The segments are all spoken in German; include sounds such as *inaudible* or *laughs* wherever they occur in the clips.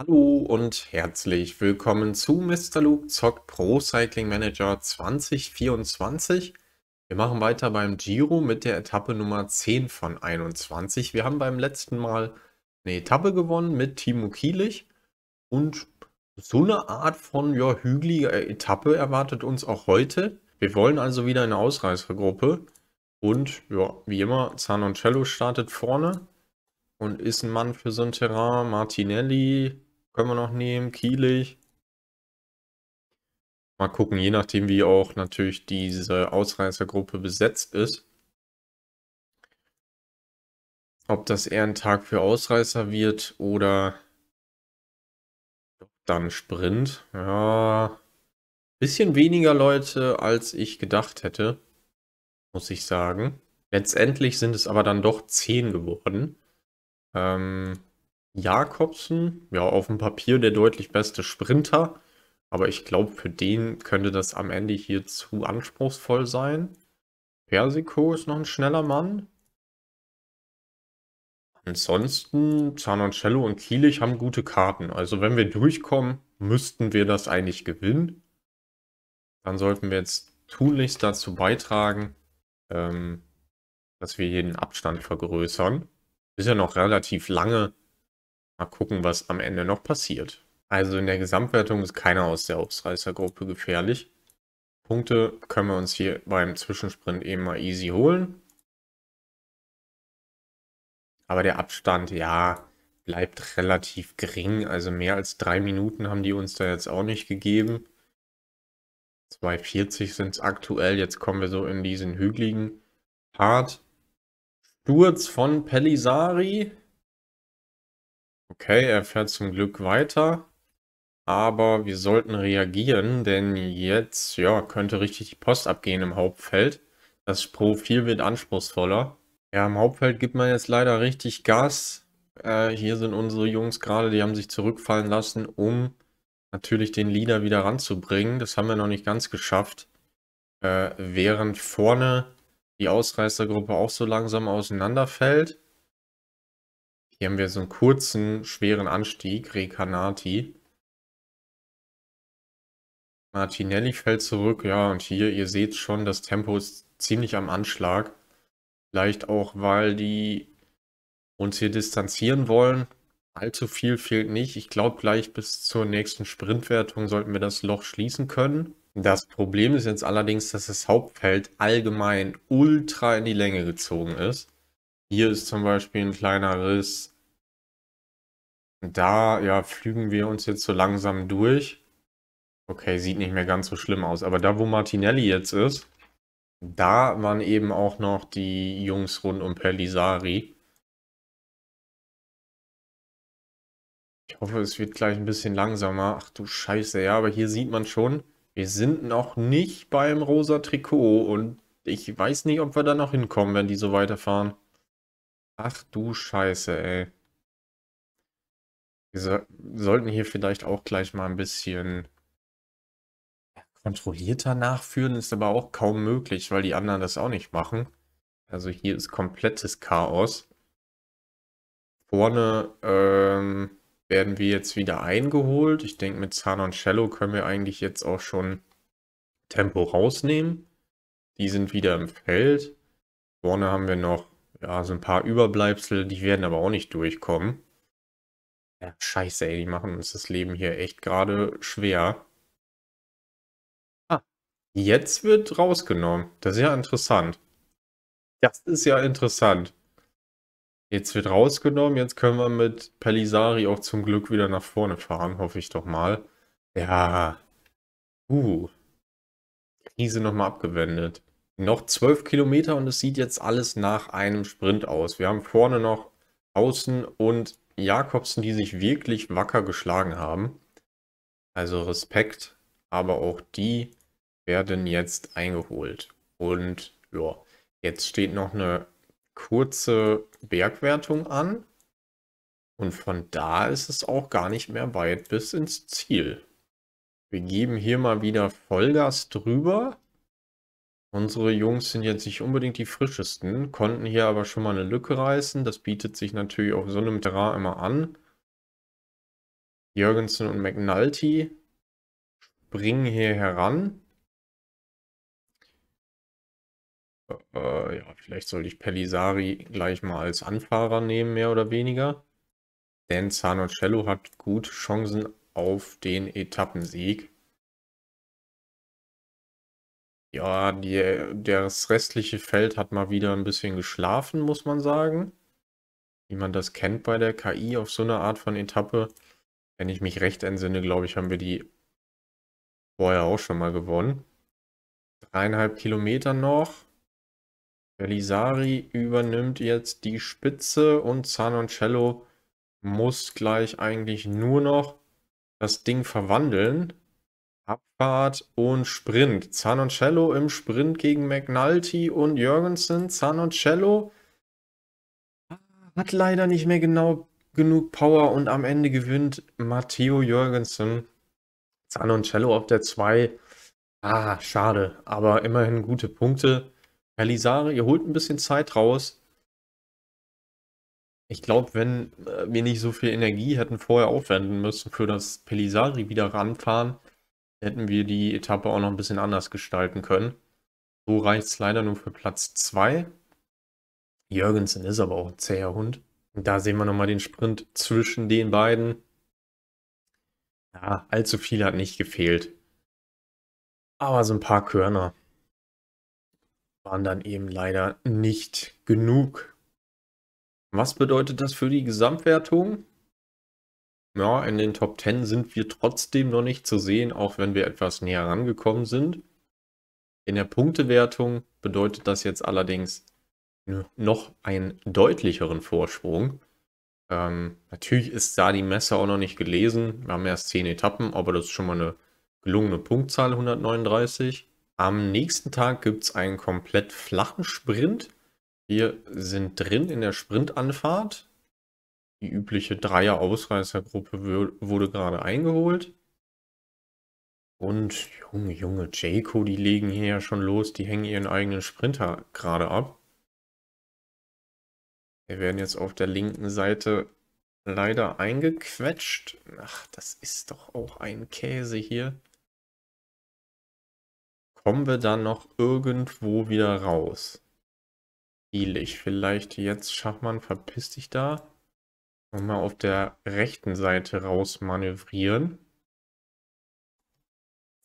Hallo und herzlich willkommen zu Mr. Luke zockt Pro Cycling Manager 2024. Wir machen weiter beim Giro mit der Etappe Nummer 10 von 21. Wir haben beim letzten Mal eine Etappe gewonnen mit Timo Kielich und so eine Art von ja, hügeliger Etappe erwartet uns auch heute. Wir wollen also wieder eine Ausreißergruppe und ja, wie immer, Zanoncello startet vorne und ist ein Mann für so ein Terrain. Martinelli, können wir noch nehmen. Kielig. Mal gucken, je nachdem, wie auch natürlich diese Ausreißergruppe besetzt ist. Ob das eher ein Tag für Ausreißer wird oder dann Sprint. Ja, bisschen weniger Leute, als ich gedacht hätte, muss ich sagen. Letztendlich sind es aber dann doch 10 geworden. Ähm, Jakobsen, ja, auf dem Papier der deutlich beste Sprinter. Aber ich glaube, für den könnte das am Ende hier zu anspruchsvoll sein. Persico ist noch ein schneller Mann. Ansonsten, Zanoncello und Kielich haben gute Karten. Also wenn wir durchkommen, müssten wir das eigentlich gewinnen. Dann sollten wir jetzt tunlichst dazu beitragen, ähm, dass wir hier den Abstand vergrößern. Ist ja noch relativ lange Mal gucken, was am Ende noch passiert. Also in der Gesamtwertung ist keiner aus der Ausreißergruppe gefährlich. Punkte können wir uns hier beim Zwischensprint eben mal easy holen. Aber der Abstand, ja, bleibt relativ gering. Also mehr als drei Minuten haben die uns da jetzt auch nicht gegeben. 2,40 sind es aktuell. Jetzt kommen wir so in diesen hügeligen Part. Sturz von Pellisari. Okay, er fährt zum Glück weiter. Aber wir sollten reagieren, denn jetzt ja, könnte richtig die Post abgehen im Hauptfeld. Das Profil wird anspruchsvoller. Ja, im Hauptfeld gibt man jetzt leider richtig Gas. Äh, hier sind unsere Jungs gerade, die haben sich zurückfallen lassen, um natürlich den Leader wieder ranzubringen. Das haben wir noch nicht ganz geschafft. Äh, während vorne die Ausreißergruppe auch so langsam auseinanderfällt. Hier haben wir so einen kurzen, schweren Anstieg, Recanati. Martinelli fällt zurück, ja, und hier, ihr seht schon, das Tempo ist ziemlich am Anschlag. Vielleicht auch, weil die uns hier distanzieren wollen. Allzu viel fehlt nicht. Ich glaube, gleich bis zur nächsten Sprintwertung sollten wir das Loch schließen können. Das Problem ist jetzt allerdings, dass das Hauptfeld allgemein ultra in die Länge gezogen ist. Hier ist zum Beispiel ein kleiner Riss. Da, ja, flügen wir uns jetzt so langsam durch. Okay, sieht nicht mehr ganz so schlimm aus. Aber da, wo Martinelli jetzt ist, da waren eben auch noch die Jungs rund um Pellisari. Ich hoffe, es wird gleich ein bisschen langsamer. Ach du Scheiße, ja, aber hier sieht man schon, wir sind noch nicht beim rosa Trikot und ich weiß nicht, ob wir da noch hinkommen, wenn die so weiterfahren. Ach du Scheiße, ey. Wir so sollten hier vielleicht auch gleich mal ein bisschen kontrollierter nachführen, ist aber auch kaum möglich, weil die anderen das auch nicht machen. Also hier ist komplettes Chaos. Vorne ähm, werden wir jetzt wieder eingeholt. Ich denke, mit Zahn und Cello können wir eigentlich jetzt auch schon Tempo rausnehmen. Die sind wieder im Feld. Vorne haben wir noch ja, so ein paar Überbleibsel, die werden aber auch nicht durchkommen. Ja, scheiße, ey, die machen uns das Leben hier echt gerade schwer. Ah, jetzt wird rausgenommen. Das ist ja interessant. Das ist ja interessant. Jetzt wird rausgenommen, jetzt können wir mit Pelisari auch zum Glück wieder nach vorne fahren, hoffe ich doch mal. Ja. Uh. Krise nochmal abgewendet noch 12 Kilometer und es sieht jetzt alles nach einem Sprint aus. Wir haben vorne noch Außen und Jakobsen, die sich wirklich wacker geschlagen haben. Also Respekt, aber auch die werden jetzt eingeholt. Und ja, jetzt steht noch eine kurze Bergwertung an. Und von da ist es auch gar nicht mehr weit bis ins Ziel. Wir geben hier mal wieder Vollgas drüber. Unsere Jungs sind jetzt nicht unbedingt die frischesten, konnten hier aber schon mal eine Lücke reißen. Das bietet sich natürlich auf so einem Terrain immer an. Jürgensen und McNulty springen hier heran. Äh, äh, ja, vielleicht sollte ich Pellisari gleich mal als Anfahrer nehmen, mehr oder weniger. Denn Zanocello hat gute Chancen auf den Etappensieg. Ja, die, das restliche Feld hat mal wieder ein bisschen geschlafen, muss man sagen. Wie man das kennt bei der KI auf so einer Art von Etappe. Wenn ich mich recht entsinne, glaube ich, haben wir die vorher auch schon mal gewonnen. Dreieinhalb Kilometer noch. Belisari übernimmt jetzt die Spitze und Zanoncello muss gleich eigentlich nur noch das Ding verwandeln. Abfahrt und Sprint. Zanoncello im Sprint gegen McNulty und Jürgensen. Zanoncello hat leider nicht mehr genau genug Power und am Ende gewinnt Matteo Jürgensen. Zanoncello auf der 2. Ah, schade, aber immerhin gute Punkte. Pellisare, ihr holt ein bisschen Zeit raus. Ich glaube, wenn äh, wir nicht so viel Energie hätten vorher aufwenden müssen für das Pellisari wieder ranfahren, hätten wir die Etappe auch noch ein bisschen anders gestalten können. So reicht es leider nur für Platz 2. Jürgensen ist aber auch ein zäher Hund. Und da sehen wir nochmal den Sprint zwischen den beiden. Ja, allzu viel hat nicht gefehlt. Aber so ein paar Körner waren dann eben leider nicht genug. Was bedeutet das für die Gesamtwertung? ja, in den Top 10 sind wir trotzdem noch nicht zu sehen, auch wenn wir etwas näher rangekommen sind. In der Punktewertung bedeutet das jetzt allerdings noch einen deutlicheren Vorsprung. Ähm, natürlich ist da die Messe auch noch nicht gelesen. Wir haben erst 10 Etappen, aber das ist schon mal eine gelungene Punktzahl 139. Am nächsten Tag gibt es einen komplett flachen Sprint. Wir sind drin in der Sprintanfahrt. Die übliche Dreier-Ausreißergruppe wurde gerade eingeholt. Und Junge, Junge, Jayco, die legen hier ja schon los. Die hängen ihren eigenen Sprinter gerade ab. Wir werden jetzt auf der linken Seite leider eingequetscht. Ach, das ist doch auch ein Käse hier. Kommen wir dann noch irgendwo wieder raus? Elig, vielleicht jetzt, Schachmann, verpiss dich da mal auf der rechten Seite raus manövrieren.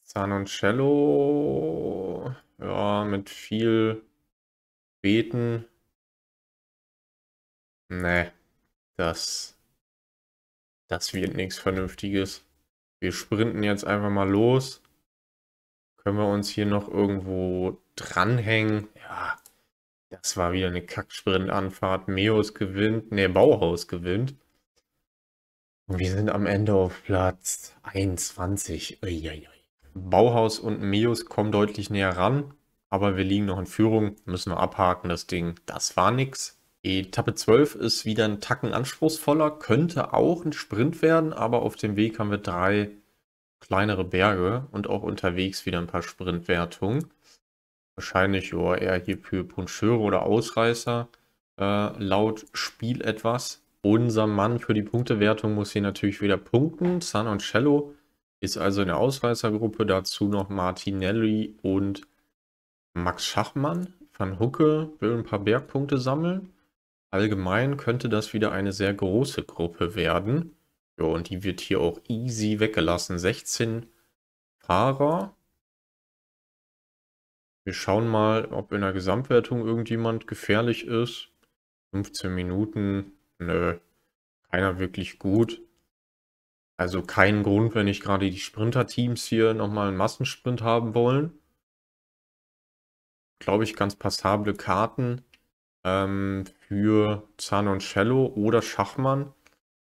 Sanoncello, ja, mit viel Beten. Nee, das, das wird nichts Vernünftiges. Wir sprinten jetzt einfach mal los. Können wir uns hier noch irgendwo dranhängen? Ja, das war wieder eine Kacksprintanfahrt. Meos gewinnt, ne, Bauhaus gewinnt. Und wir sind am Ende auf Platz 21. Uiuiui. Bauhaus und Meos kommen deutlich näher ran, aber wir liegen noch in Führung, müssen wir abhaken, das Ding. Das war nix. Etappe 12 ist wieder ein Tacken anspruchsvoller, könnte auch ein Sprint werden, aber auf dem Weg haben wir drei kleinere Berge und auch unterwegs wieder ein paar Sprintwertungen wahrscheinlich jo, eher hier für Puncheure oder Ausreißer äh, laut Spiel etwas. Unser Mann für die Punktewertung muss hier natürlich wieder punkten. San und Cello ist also in der Ausreißergruppe. Dazu noch Martinelli und Max Schachmann. Van Hucke will ein paar Bergpunkte sammeln. Allgemein könnte das wieder eine sehr große Gruppe werden. Ja, und die wird hier auch easy weggelassen. 16 Fahrer wir schauen mal, ob in der Gesamtwertung irgendjemand gefährlich ist. 15 Minuten, nö, keiner wirklich gut. Also kein Grund, wenn nicht gerade die Sprinter-Teams hier nochmal einen Massensprint haben wollen. Glaube ich, ganz passable Karten ähm, für Zahn und Cello oder Schachmann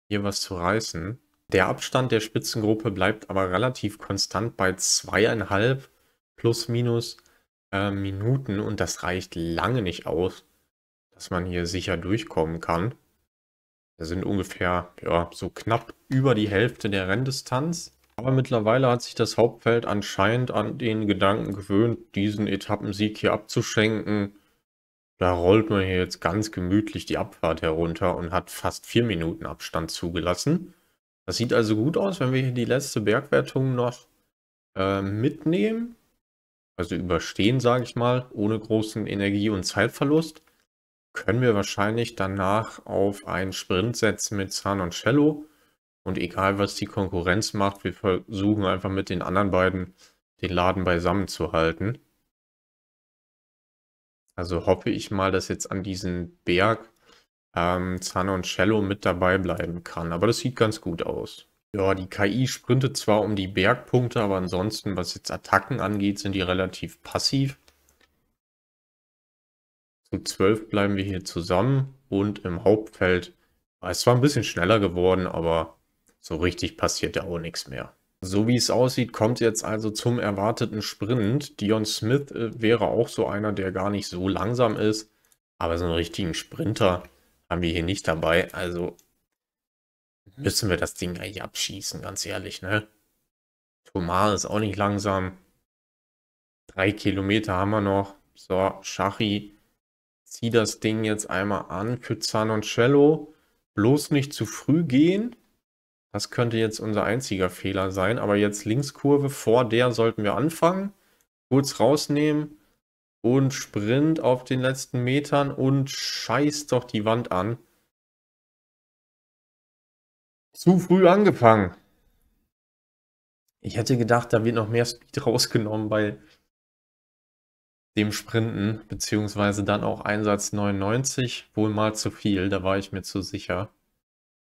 hier was zu reißen. Der Abstand der Spitzengruppe bleibt aber relativ konstant bei zweieinhalb plus minus äh, Minuten und das reicht lange nicht aus, dass man hier sicher durchkommen kann. Da sind ungefähr ja, so knapp über die Hälfte der Renndistanz. Aber mittlerweile hat sich das Hauptfeld anscheinend an den Gedanken gewöhnt, diesen Etappensieg hier abzuschenken. Da rollt man hier jetzt ganz gemütlich die Abfahrt herunter und hat fast vier Minuten Abstand zugelassen. Das sieht also gut aus, wenn wir hier die letzte Bergwertung noch äh, mitnehmen also überstehen, sage ich mal, ohne großen Energie- und Zeitverlust, können wir wahrscheinlich danach auf einen Sprint setzen mit Zahn und Cello. Und egal, was die Konkurrenz macht, wir versuchen einfach mit den anderen beiden den Laden beisammen zu halten. Also hoffe ich mal, dass jetzt an diesem Berg ähm, Zano und Cello mit dabei bleiben kann. Aber das sieht ganz gut aus. Ja, die KI sprintet zwar um die Bergpunkte, aber ansonsten, was jetzt Attacken angeht, sind die relativ passiv. Zu 12 bleiben wir hier zusammen und im Hauptfeld. Ah, es zwar ein bisschen schneller geworden, aber so richtig passiert ja auch nichts mehr. So wie es aussieht, kommt jetzt also zum erwarteten Sprint. Dion Smith äh, wäre auch so einer, der gar nicht so langsam ist, aber so einen richtigen Sprinter haben wir hier nicht dabei. Also müssen wir das Ding eigentlich abschießen, ganz ehrlich, ne? Thomas ist auch nicht langsam. Drei Kilometer haben wir noch. So, Schachi, zieh das Ding jetzt einmal an für Zahn und Cello. Bloß nicht zu früh gehen. Das könnte jetzt unser einziger Fehler sein. Aber jetzt Linkskurve, vor der sollten wir anfangen. Kurz rausnehmen und Sprint auf den letzten Metern und scheiß doch die Wand an zu früh angefangen. Ich hätte gedacht, da wird noch mehr Speed *laughs* rausgenommen bei dem Sprinten, beziehungsweise dann auch Einsatz 99, wohl mal zu viel, da war ich mir zu sicher.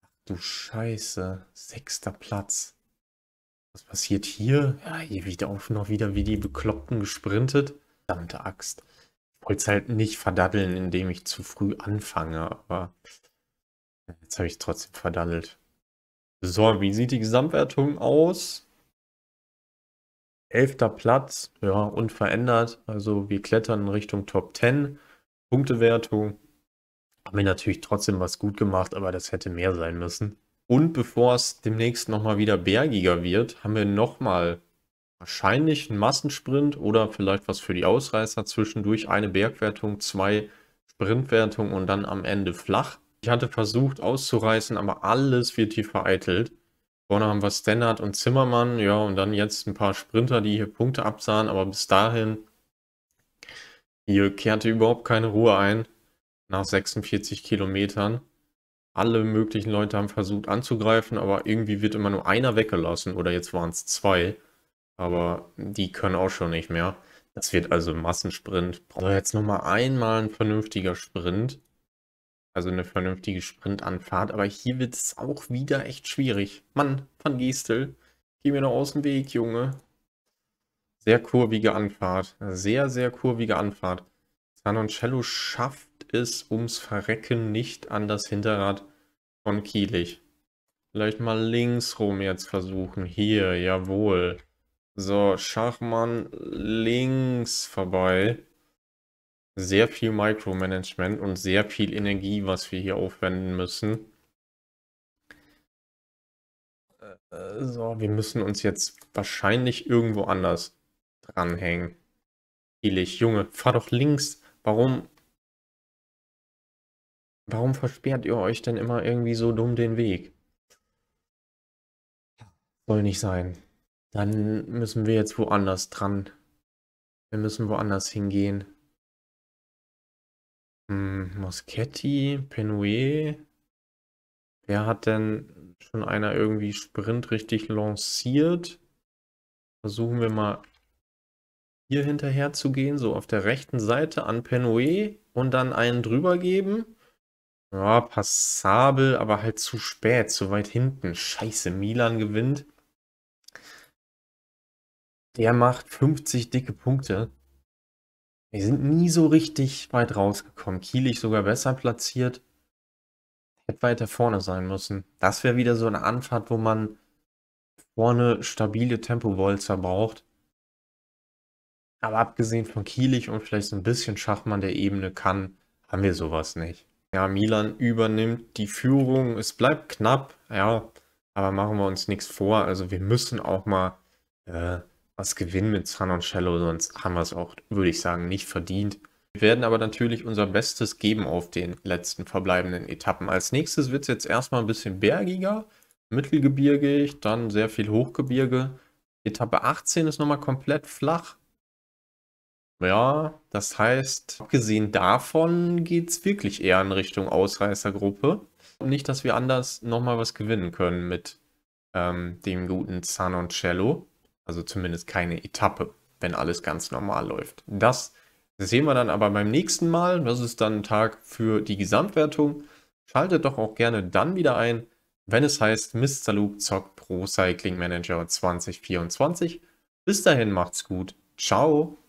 Ach du Scheiße, sechster Platz. Was passiert hier? Ja, hier wieder auch noch wieder wie die Bekloppten gesprintet. Verdammte Axt. Ich wollte es halt nicht verdaddeln, indem ich zu früh anfange, aber jetzt habe ich es trotzdem verdaddelt. So, wie sieht die Gesamtwertung aus? Elfter Platz, ja, unverändert. Also wir klettern in Richtung Top 10. Punktewertung. Haben wir natürlich trotzdem was gut gemacht, aber das hätte mehr sein müssen. Und bevor es demnächst nochmal wieder bergiger wird, haben wir nochmal wahrscheinlich einen Massensprint oder vielleicht was für die Ausreißer zwischendurch. Eine Bergwertung, zwei Sprintwertungen und dann am Ende flach. Ich hatte versucht auszureißen, aber alles wird hier vereitelt. Vorne haben wir Standard und Zimmermann, ja, und dann jetzt ein paar Sprinter, die hier Punkte absahen, aber bis dahin, hier kehrte überhaupt keine Ruhe ein, nach 46 Kilometern. Alle möglichen Leute haben versucht anzugreifen, aber irgendwie wird immer nur einer weggelassen, oder jetzt waren es zwei, aber die können auch schon nicht mehr. Das wird also Massensprint. Brauchen wir jetzt nochmal einmal ein vernünftiger Sprint. Also eine vernünftige Sprintanfahrt. Aber hier wird es auch wieder echt schwierig. Mann, Van Gestel. geh mir noch aus dem Weg, Junge. Sehr kurvige Anfahrt. Sehr, sehr kurvige Anfahrt. Sanoncello schafft es ums Verrecken nicht an das Hinterrad von Kielich. Vielleicht mal links rum jetzt versuchen. Hier, jawohl. So, Schachmann links vorbei sehr viel Micromanagement und sehr viel Energie, was wir hier aufwenden müssen. Äh, äh, so, wir müssen uns jetzt wahrscheinlich irgendwo anders dranhängen. Ehrlich, Junge, fahr doch links. Warum? Warum versperrt ihr euch denn immer irgendwie so dumm den Weg? Soll nicht sein. Dann müssen wir jetzt woanders dran. Wir müssen woanders hingehen. Hm, Moschetti, Penouet. Wer hat denn schon einer irgendwie Sprint richtig lanciert? Versuchen wir mal hier hinterher zu gehen, so auf der rechten Seite an Penouet und dann einen drüber geben. Ja, passabel, aber halt zu spät, zu weit hinten. Scheiße, Milan gewinnt. Der macht 50 dicke Punkte. Wir sind nie so richtig weit rausgekommen. Kielich sogar besser platziert. Hätte weiter vorne sein müssen. Das wäre wieder so eine Anfahrt, wo man vorne stabile Tempo-Bolzer braucht. Aber abgesehen von Kielich und vielleicht so ein bisschen Schachmann der Ebene kann, haben wir sowas nicht. Ja, Milan übernimmt die Führung. Es bleibt knapp, ja, aber machen wir uns nichts vor. Also wir müssen auch mal äh, was gewinnen mit Sun und Shallow, sonst haben wir es auch, würde ich sagen, nicht verdient. Wir werden aber natürlich unser Bestes geben auf den letzten verbleibenden Etappen. Als nächstes wird es jetzt erstmal ein bisschen bergiger, mittelgebirgig, dann sehr viel Hochgebirge. Etappe 18 ist nochmal komplett flach. Ja, das heißt, abgesehen davon geht es wirklich eher in Richtung Ausreißergruppe. Und nicht, dass wir anders nochmal was gewinnen können mit ähm, dem guten Sun und Cello. Also zumindest keine Etappe, wenn alles ganz normal läuft. Das sehen wir dann aber beim nächsten Mal. Das ist dann ein Tag für die Gesamtwertung. Schaltet doch auch gerne dann wieder ein, wenn es heißt, Mr. Loop zockt Pro Cycling Manager 2024. Bis dahin macht's gut. Ciao.